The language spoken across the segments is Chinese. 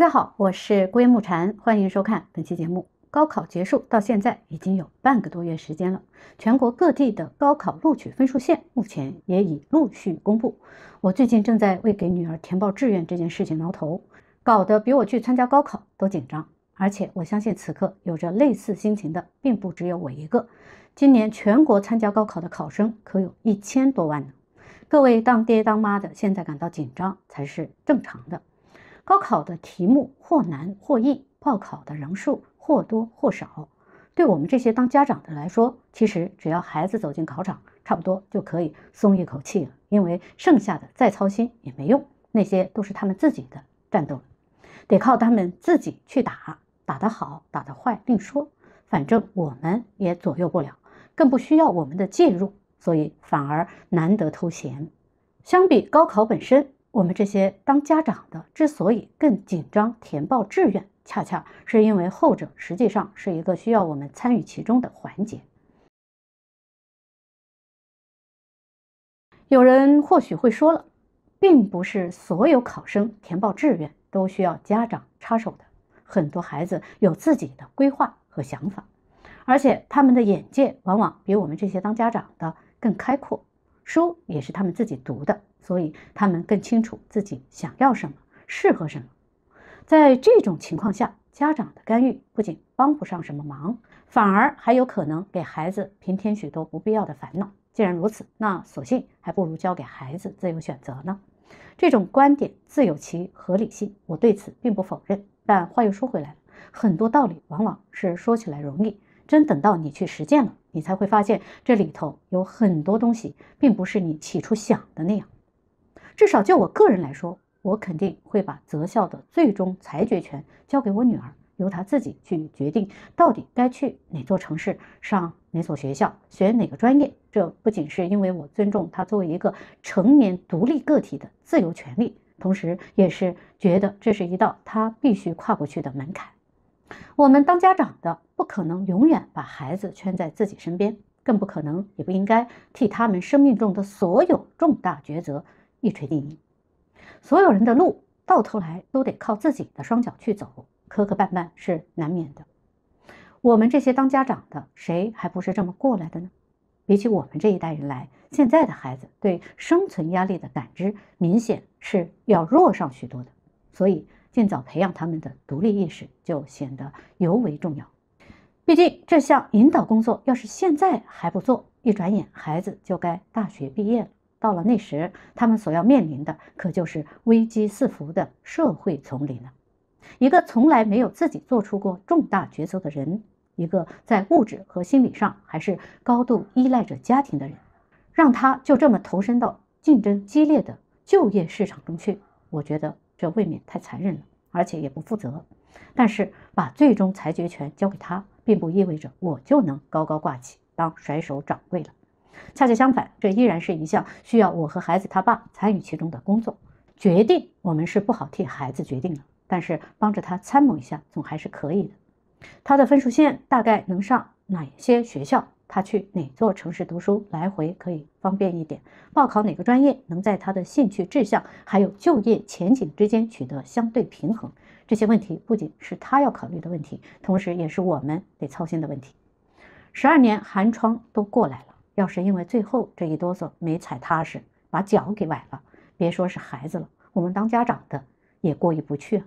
大家好，我是归木禅，欢迎收看本期节目。高考结束到现在已经有半个多月时间了，全国各地的高考录取分数线目前也已陆续公布。我最近正在为给女儿填报志愿这件事情挠头，搞得比我去参加高考都紧张。而且我相信此刻有着类似心情的，并不只有我一个。今年全国参加高考的考生可有一千多万呢。各位当爹当妈的现在感到紧张才是正常的。高考的题目或难或易，报考的人数或多或少。对我们这些当家长的来说，其实只要孩子走进考场，差不多就可以松一口气了。因为剩下的再操心也没用，那些都是他们自己的战斗，得靠他们自己去打。打得好，打得坏另说，反正我们也左右不了，更不需要我们的介入，所以反而难得偷闲。相比高考本身。我们这些当家长的之所以更紧张填报志愿，恰恰是因为后者实际上是一个需要我们参与其中的环节。有人或许会说了，并不是所有考生填报志愿都需要家长插手的，很多孩子有自己的规划和想法，而且他们的眼界往往比我们这些当家长的更开阔，书也是他们自己读的。所以他们更清楚自己想要什么，适合什么。在这种情况下，家长的干预不仅帮不上什么忙，反而还有可能给孩子平添许多不必要的烦恼。既然如此，那索性还不如交给孩子自由选择呢。这种观点自有其合理性，我对此并不否认。但话又说回来，很多道理往往是说起来容易，真等到你去实践了，你才会发现这里头有很多东西并不是你起初想的那样。至少就我个人来说，我肯定会把择校的最终裁决权交给我女儿，由她自己去决定到底该去哪座城市、上哪所学校、选哪个专业。这不仅是因为我尊重她作为一个成年独立个体的自由权利，同时也是觉得这是一道她必须跨过去的门槛。我们当家长的不可能永远把孩子圈在自己身边，更不可能也不应该替他们生命中的所有重大抉择。一锤定音，所有人的路到头来都得靠自己的双脚去走，磕磕绊绊是难免的。我们这些当家长的，谁还不是这么过来的呢？比起我们这一代人来，现在的孩子对生存压力的感知明显是要弱上许多的，所以尽早培养他们的独立意识就显得尤为重要。毕竟这项引导工作要是现在还不做，一转眼孩子就该大学毕业了。到了那时，他们所要面临的可就是危机四伏的社会丛林了。一个从来没有自己做出过重大抉择的人，一个在物质和心理上还是高度依赖着家庭的人，让他就这么投身到竞争激烈的就业市场中去，我觉得这未免太残忍了，而且也不负责。但是把最终裁决权交给他，并不意味着我就能高高挂起当甩手掌柜了。恰恰相反，这依然是一项需要我和孩子他爸参与其中的工作。决定我们是不好替孩子决定的，但是帮着他参谋一下总还是可以的。他的分数线大概能上哪些学校？他去哪座城市读书，来回可以方便一点？报考哪个专业能在他的兴趣志向还有就业前景之间取得相对平衡？这些问题不仅是他要考虑的问题，同时也是我们得操心的问题。十二年寒窗都过来了。要是因为最后这一哆嗦没踩踏实，把脚给崴了，别说是孩子了，我们当家长的也过意不去。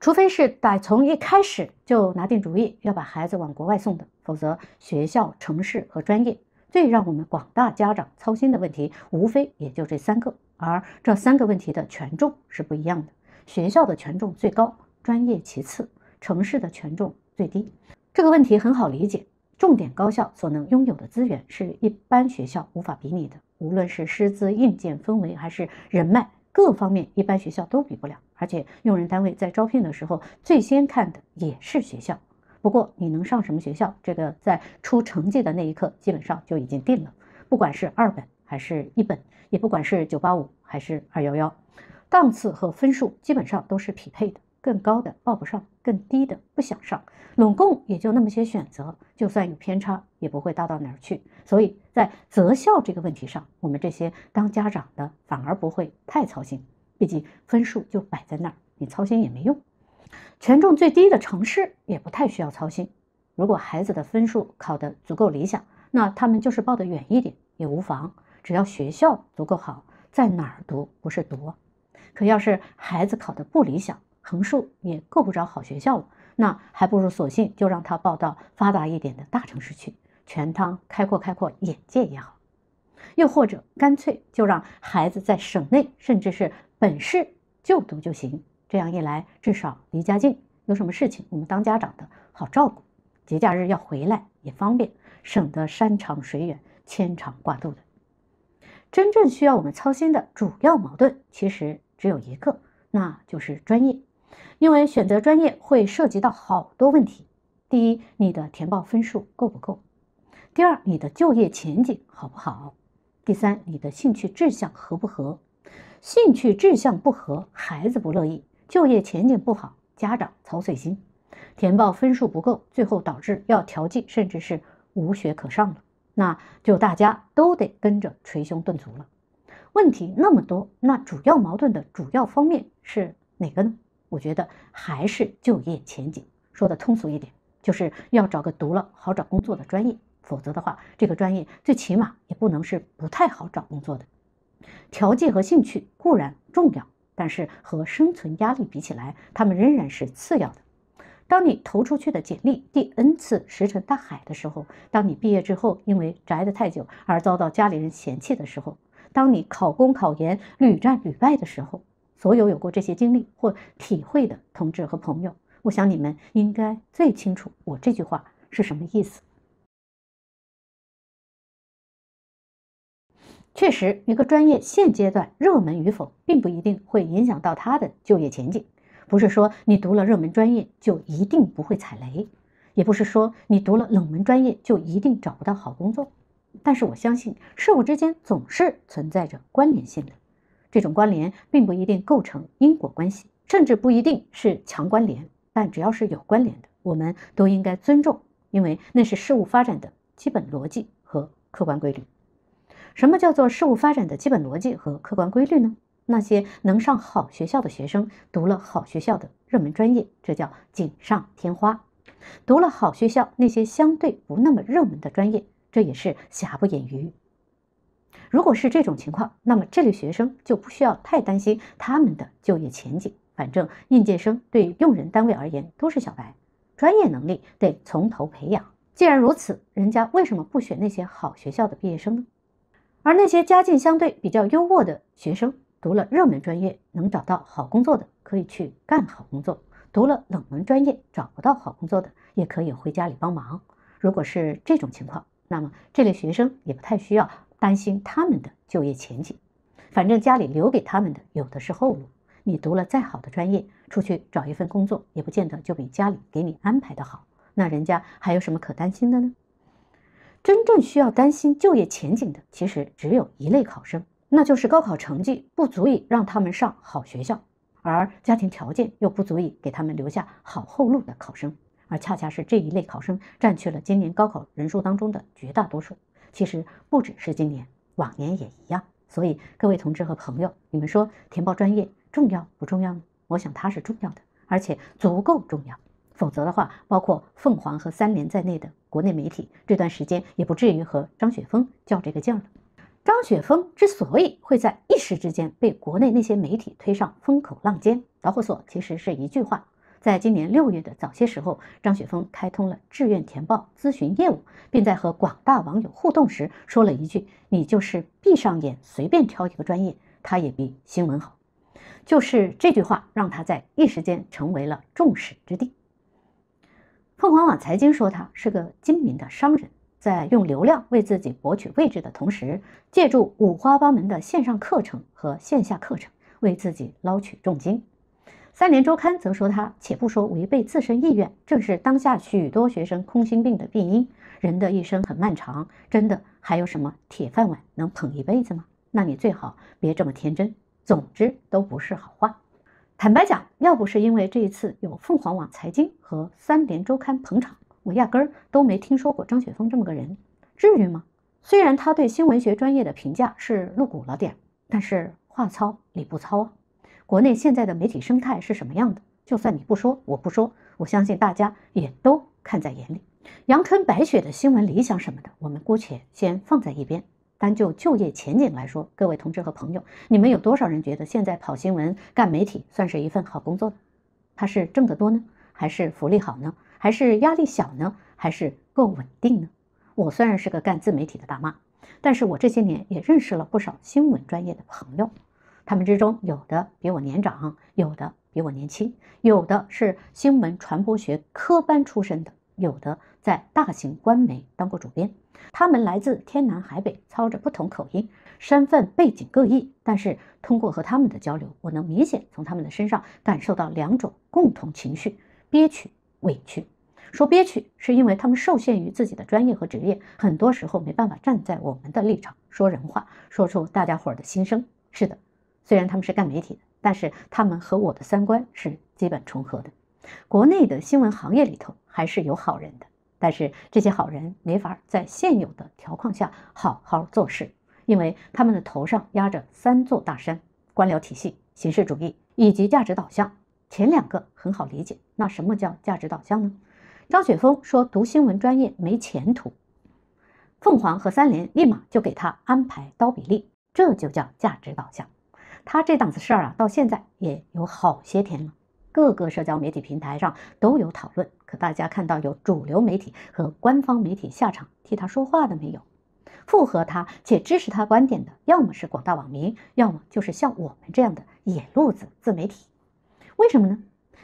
除非是打从一开始就拿定主意要把孩子往国外送的，否则学校、城市和专业，最让我们广大家长操心的问题，无非也就这三个。而这三个问题的权重是不一样的，学校的权重最高，专业其次，城市的权重最低。这个问题很好理解。重点高校所能拥有的资源是一般学校无法比拟的，无论是师资、硬件、氛围，还是人脉，各方面一般学校都比不了。而且用人单位在招聘的时候，最先看的也是学校。不过，你能上什么学校，这个在出成绩的那一刻基本上就已经定了。不管是二本还是一本，也不管是九八五还是二幺幺，档次和分数基本上都是匹配的，更高的报不上。更低的不想上，拢共也就那么些选择，就算有偏差也不会大到哪儿去。所以在择校这个问题上，我们这些当家长的反而不会太操心，毕竟分数就摆在那儿，你操心也没用。权重最低的城市也不太需要操心。如果孩子的分数考得足够理想，那他们就是报得远一点也无妨，只要学校足够好，在哪儿读不是读。可要是孩子考得不理想，横竖也够不着好学校了，那还不如索性就让他报到发达一点的大城市去，全当开阔开阔眼界也好。又或者干脆就让孩子在省内，甚至是本市就读就行。这样一来，至少离家近，有什么事情我们当家长的好照顾，节假日要回来也方便，省得山长水远牵肠挂肚的。真正需要我们操心的主要矛盾其实只有一个，那就是专业。因为选择专业会涉及到好多问题：第一，你的填报分数够不够；第二，你的就业前景好不好；第三，你的兴趣志向合不合？兴趣志向不合，孩子不乐意；就业前景不好，家长操碎心；填报分数不够，最后导致要调剂，甚至是无学可上了。那就大家都得跟着捶胸顿足了。问题那么多，那主要矛盾的主要方面是哪个呢？我觉得还是就业前景。说的通俗一点，就是要找个读了好找工作的专业，否则的话，这个专业最起码也不能是不太好找工作的。条件和兴趣固然重要，但是和生存压力比起来，他们仍然是次要的。当你投出去的简历第 N 次石沉大海的时候，当你毕业之后因为宅得太久而遭到家里人嫌弃的时候，当你考公考研屡战屡败的时候，所有有过这些经历或体会的同志和朋友，我想你们应该最清楚我这句话是什么意思。确实，一个专业现阶段热门与否，并不一定会影响到它的就业前景。不是说你读了热门专业就一定不会踩雷，也不是说你读了冷门专业就一定找不到好工作。但是我相信，事物之间总是存在着关联性的。这种关联并不一定构成因果关系，甚至不一定是强关联，但只要是有关联的，我们都应该尊重，因为那是事物发展的基本逻辑和客观规律。什么叫做事物发展的基本逻辑和客观规律呢？那些能上好学校的学生，读了好学校的热门专业，这叫锦上添花；读了好学校那些相对不那么热门的专业，这也是瑕不掩瑜。如果是这种情况，那么这类学生就不需要太担心他们的就业前景。反正应届生对用人单位而言都是小白，专业能力得从头培养。既然如此，人家为什么不选那些好学校的毕业生呢？而那些家境相对比较优渥的学生，读了热门专业能找到好工作的，可以去干好工作；读了冷门专业找不到好工作的，也可以回家里帮忙。如果是这种情况，那么这类学生也不太需要。担心他们的就业前景，反正家里留给他们的有的是后路。你读了再好的专业，出去找一份工作也不见得就比家里给你安排的好。那人家还有什么可担心的呢？真正需要担心就业前景的，其实只有一类考生，那就是高考成绩不足以让他们上好学校，而家庭条件又不足以给他们留下好后路的考生。而恰恰是这一类考生占据了今年高考人数当中的绝大多数。其实不只是今年，往年也一样。所以各位同志和朋友，你们说填报专业重要不重要呢？我想它是重要的，而且足够重要。否则的话，包括凤凰和三联在内的国内媒体，这段时间也不至于和张雪峰较这个劲了。张雪峰之所以会在一时之间被国内那些媒体推上风口浪尖，导火索其实是一句话。在今年六月的早些时候，张雪峰开通了志愿填报咨询业务，并在和广大网友互动时说了一句：“你就是闭上眼随便挑一个专业，它也比新闻好。”就是这句话让他在一时间成为了众矢之的。凤凰网财经说，他是个精明的商人，在用流量为自己博取位置的同时，借助五花八门的线上课程和线下课程，为自己捞取重金。三联周刊则说：“他且不说违背自身意愿，正是当下许多学生空心病的病因。人的一生很漫长，真的还有什么铁饭碗能捧一辈子吗？那你最好别这么天真。总之都不是好话。坦白讲，要不是因为这一次有凤凰网财经和三联周刊捧场，我压根儿都没听说过张雪峰这么个人。至于吗？虽然他对新闻学专业的评价是露骨了点，但是话糙理不糙啊。”国内现在的媒体生态是什么样的？就算你不说，我不说，我相信大家也都看在眼里。阳春白雪的新闻理想什么的，我们姑且先放在一边。单就就业前景来说，各位同志和朋友，你们有多少人觉得现在跑新闻、干媒体算是一份好工作？它是挣得多呢，还是福利好呢，还是压力小呢，还是够稳定呢？我虽然是个干自媒体的大妈，但是我这些年也认识了不少新闻专业的朋友。他们之中有的比我年长，有的比我年轻，有的是新闻传播学科班出身的，有的在大型官媒当过主编。他们来自天南海北，操着不同口音，身份背景各异。但是通过和他们的交流，我能明显从他们的身上感受到两种共同情绪：憋屈、委屈。说憋屈，是因为他们受限于自己的专业和职业，很多时候没办法站在我们的立场说人话，说出大家伙的心声。是的。虽然他们是干媒体的，但是他们和我的三观是基本重合的。国内的新闻行业里头还是有好人的，但是这些好人没法在现有的条框下好好做事，因为他们的头上压着三座大山：官僚体系、形式主义以及价值导向。前两个很好理解，那什么叫价值导向呢？张雪峰说读新闻专业没前途，凤凰和三联立马就给他安排刀比利，这就叫价值导向。他这档子事儿啊，到现在也有好些天了，各个社交媒体平台上都有讨论。可大家看到有主流媒体和官方媒体下场替他说话的没有？附和他且支持他观点的，要么是广大网民，要么就是像我们这样的野路子自媒体。为什么呢？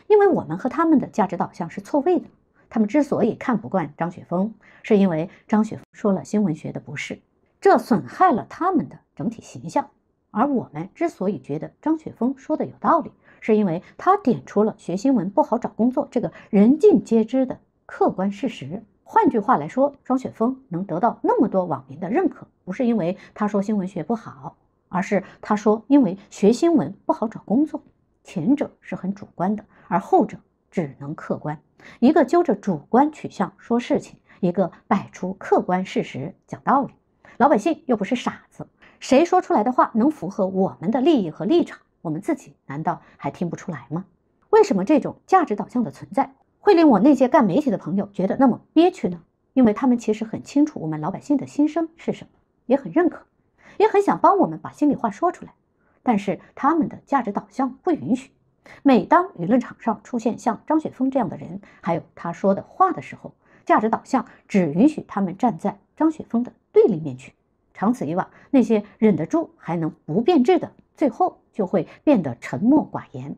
因为我们和他们的价值导向是错位的。他们之所以看不惯张雪峰，是因为张雪峰说了新闻学的不是，这损害了他们的整体形象。而我们之所以觉得张雪峰说的有道理，是因为他点出了学新闻不好找工作这个人尽皆知的客观事实。换句话来说，张雪峰能得到那么多网民的认可，不是因为他说新闻学不好，而是他说因为学新闻不好找工作。前者是很主观的，而后者只能客观。一个揪着主观取向说事情，一个摆出客观事实讲道理，老百姓又不是傻子。谁说出来的话能符合我们的利益和立场？我们自己难道还听不出来吗？为什么这种价值导向的存在会令我那些干媒体的朋友觉得那么憋屈呢？因为他们其实很清楚我们老百姓的心声是什么，也很认可，也很想帮我们把心里话说出来，但是他们的价值导向不允许。每当舆论场上出现像张雪峰这样的人，还有他说的话的时候，价值导向只允许他们站在张雪峰的对立面去。长此以往，那些忍得住还能不变质的，最后就会变得沉默寡言；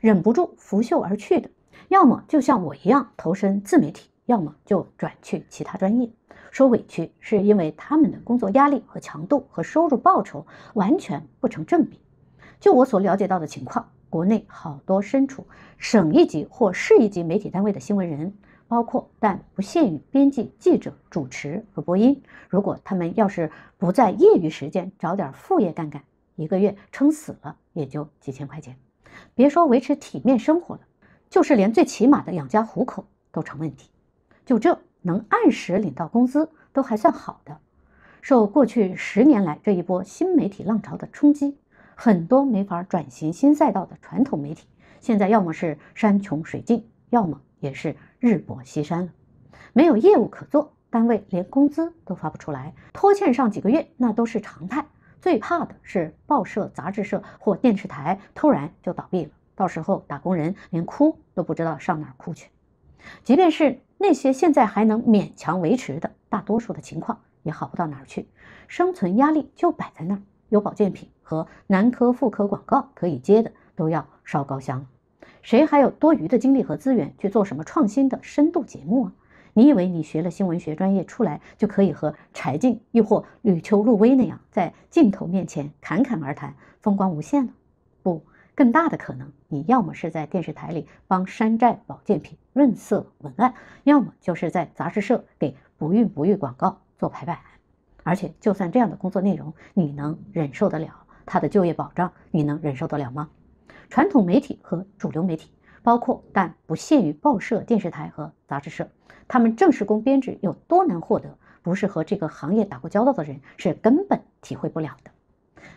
忍不住拂袖而去的，要么就像我一样投身自媒体，要么就转去其他专业。说委屈，是因为他们的工作压力和强度和收入报酬完全不成正比。就我所了解到的情况，国内好多身处省一级或市一级媒体单位的新闻人。包括但不限于编辑、记者、主持和播音。如果他们要是不在业余时间找点副业干干，一个月撑死了也就几千块钱，别说维持体面生活了，就是连最起码的养家糊口都成问题。就这能按时领到工资都还算好的。受过去十年来这一波新媒体浪潮的冲击，很多没法转型新赛道的传统媒体，现在要么是山穷水尽，要么也是。日薄西山了，没有业务可做，单位连工资都发不出来，拖欠上几个月那都是常态。最怕的是报社、杂志社或电视台突然就倒闭了，到时候打工人连哭都不知道上哪儿哭去。即便是那些现在还能勉强维持的，大多数的情况也好不到哪儿去，生存压力就摆在那儿。有保健品和男科、妇科广告可以接的，都要烧高香。了。谁还有多余的精力和资源去做什么创新的深度节目啊？你以为你学了新闻学专业出来就可以和柴静亦或吕秋露薇那样在镜头面前侃侃而谈，风光无限了？不，更大的可能，你要么是在电视台里帮山寨保健品润色文案，要么就是在杂志社给不孕不育广告做排版。而且，就算这样的工作内容，你能忍受得了？他的就业保障，你能忍受得了吗？传统媒体和主流媒体，包括但不限于报社、电视台和杂志社，他们正式工编制有多难获得，不是和这个行业打过交道的人是根本体会不了的。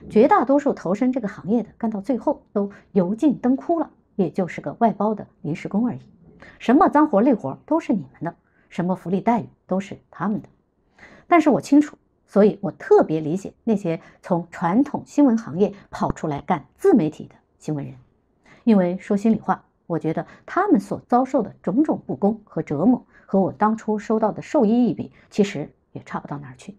绝大多数投身这个行业的，干到最后都油尽灯枯了，也就是个外包的临时工而已。什么脏活累活都是你们的，什么福利待遇都是他们的。但是我清楚，所以我特别理解那些从传统新闻行业跑出来干自媒体的。新闻人，因为说心里话，我觉得他们所遭受的种种不公和折磨，和我当初收到的兽医一比，其实也差不到哪儿去。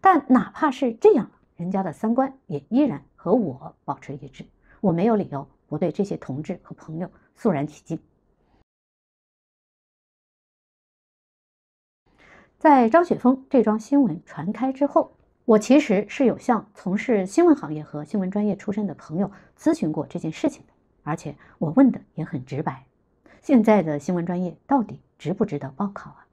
但哪怕是这样，人家的三观也依然和我保持一致，我没有理由不对这些同志和朋友肃然起敬。在张雪峰这桩新闻传开之后。我其实是有向从事新闻行业和新闻专业出身的朋友咨询过这件事情的，而且我问的也很直白：现在的新闻专业到底值不值得报考啊？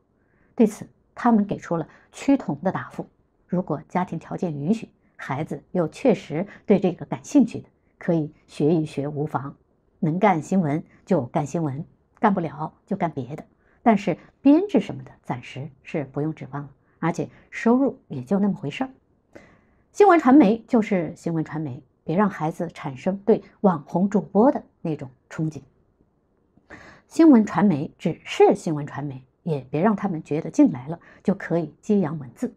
对此，他们给出了趋同的答复：如果家庭条件允许，孩子又确实对这个感兴趣的，可以学一学无妨；能干新闻就干新闻，干不了就干别的。但是编制什么的，暂时是不用指望了。而且收入也就那么回事儿，新闻传媒就是新闻传媒，别让孩子产生对网红主播的那种憧憬。新闻传媒只是新闻传媒，也别让他们觉得进来了就可以激扬文字，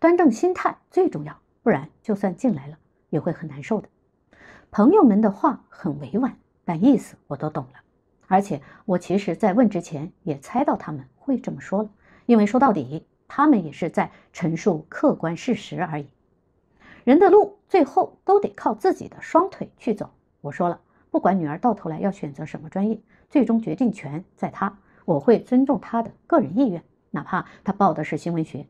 端正心态最重要，不然就算进来了也会很难受的。朋友们的话很委婉，但意思我都懂了。而且我其实，在问之前也猜到他们会这么说了，因为说到底。他们也是在陈述客观事实而已。人的路最后都得靠自己的双腿去走。我说了，不管女儿到头来要选择什么专业，最终决定权在她，我会尊重她的个人意愿，哪怕她报的是新闻学。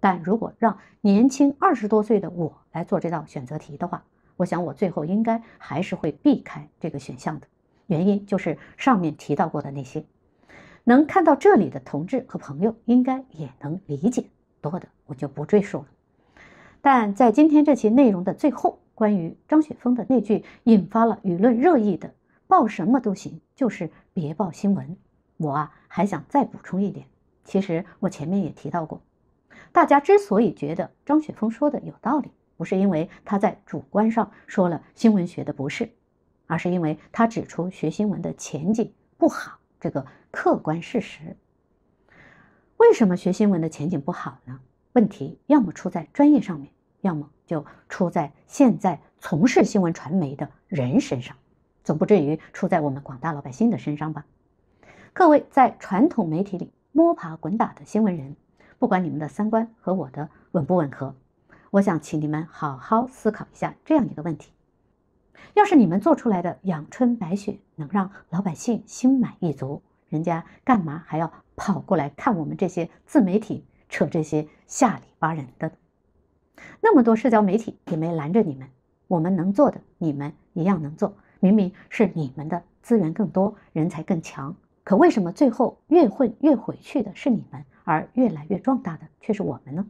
但如果让年轻二十多岁的我来做这道选择题的话，我想我最后应该还是会避开这个选项的。原因就是上面提到过的那些。能看到这里的同志和朋友，应该也能理解，多的我就不赘述了。但在今天这期内容的最后，关于张雪峰的那句引发了舆论热议的“报什么都行，就是别报新闻”，我啊还想再补充一点。其实我前面也提到过，大家之所以觉得张雪峰说的有道理，不是因为他在主观上说了新闻学的不是，而是因为他指出学新闻的前景不好。这个客观事实，为什么学新闻的前景不好呢？问题要么出在专业上面，要么就出在现在从事新闻传媒的人身上，总不至于出在我们广大老百姓的身上吧？各位在传统媒体里摸爬滚打的新闻人，不管你们的三观和我的吻不吻合，我想请你们好好思考一下这样一个问题。要是你们做出来的《阳春白雪》能让老百姓心满意足，人家干嘛还要跑过来看我们这些自媒体扯这些下里巴人的？那么多社交媒体也没拦着你们，我们能做的，你们一样能做。明明是你们的资源更多、人才更强，可为什么最后越混越回去的是你们，而越来越壮大的却是我们呢？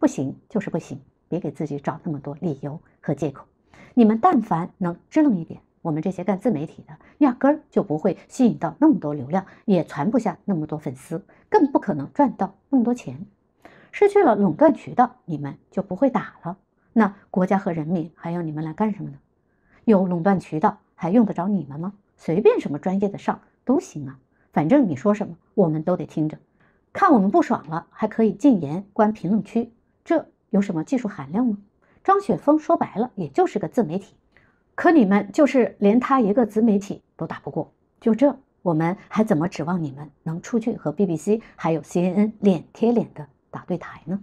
不行，就是不行！别给自己找那么多理由和借口。你们但凡能支棱一点，我们这些干自媒体的压根儿就不会吸引到那么多流量，也攒不下那么多粉丝，更不可能赚到那么多钱。失去了垄断渠道，你们就不会打了。那国家和人民还要你们来干什么呢？有垄断渠道，还用得着你们吗？随便什么专业的上都行啊，反正你说什么，我们都得听着。看我们不爽了，还可以禁言、关评论区，这有什么技术含量吗？张雪峰说白了，也就是个自媒体，可你们就是连他一个自媒体都打不过，就这，我们还怎么指望你们能出去和 BBC 还有 CNN 脸贴脸的打对台呢？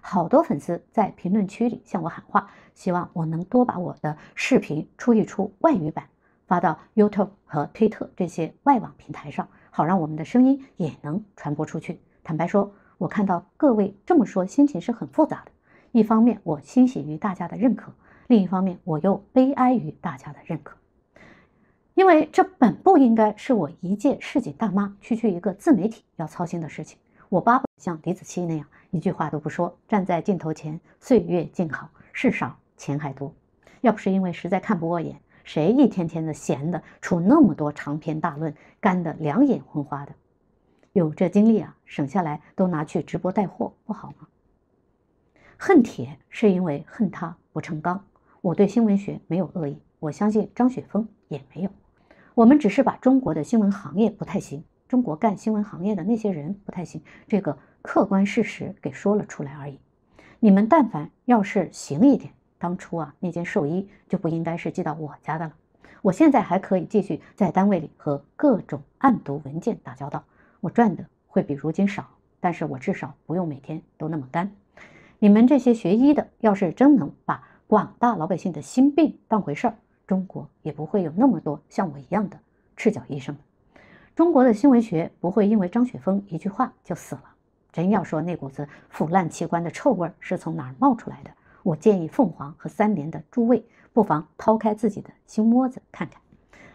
好多粉丝在评论区里向我喊话，希望我能多把我的视频出一出外语版，发到 YouTube 和推特这些外网平台上，好让我们的声音也能传播出去。坦白说，我看到各位这么说，心情是很复杂的。一方面我欣喜于大家的认可，另一方面我又悲哀于大家的认可，因为这本不应该是我一介市井大妈、区区一个自媒体要操心的事情。我巴不得像李子柒那样，一句话都不说，站在镜头前，岁月静好，事少钱还多。要不是因为实在看不过眼，谁一天天的闲的出那么多长篇大论，干的两眼昏花的？有这精力啊，省下来都拿去直播带货，不好吗？恨铁是因为恨他不成钢。我对新闻学没有恶意，我相信张雪峰也没有。我们只是把中国的新闻行业不太行，中国干新闻行业的那些人不太行这个客观事实给说了出来而已。你们但凡要是行一点，当初啊那件寿衣就不应该是寄到我家的了。我现在还可以继续在单位里和各种案牍文件打交道，我赚的会比如今少，但是我至少不用每天都那么干。你们这些学医的，要是真能把广大老百姓的心病当回事儿，中国也不会有那么多像我一样的赤脚医生。中国的新闻学不会因为张雪峰一句话就死了。真要说那股子腐烂器官的臭味是从哪儿冒出来的，我建议凤凰和三联的诸位不妨掏开自己的胸窝子看看，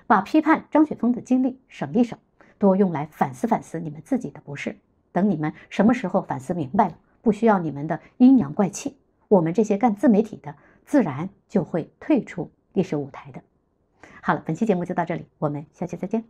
把批判张雪峰的精力省一省，多用来反思反思你们自己的不是。等你们什么时候反思明白了？不需要你们的阴阳怪气，我们这些干自媒体的自然就会退出历史舞台的。好了，本期节目就到这里，我们下期再见。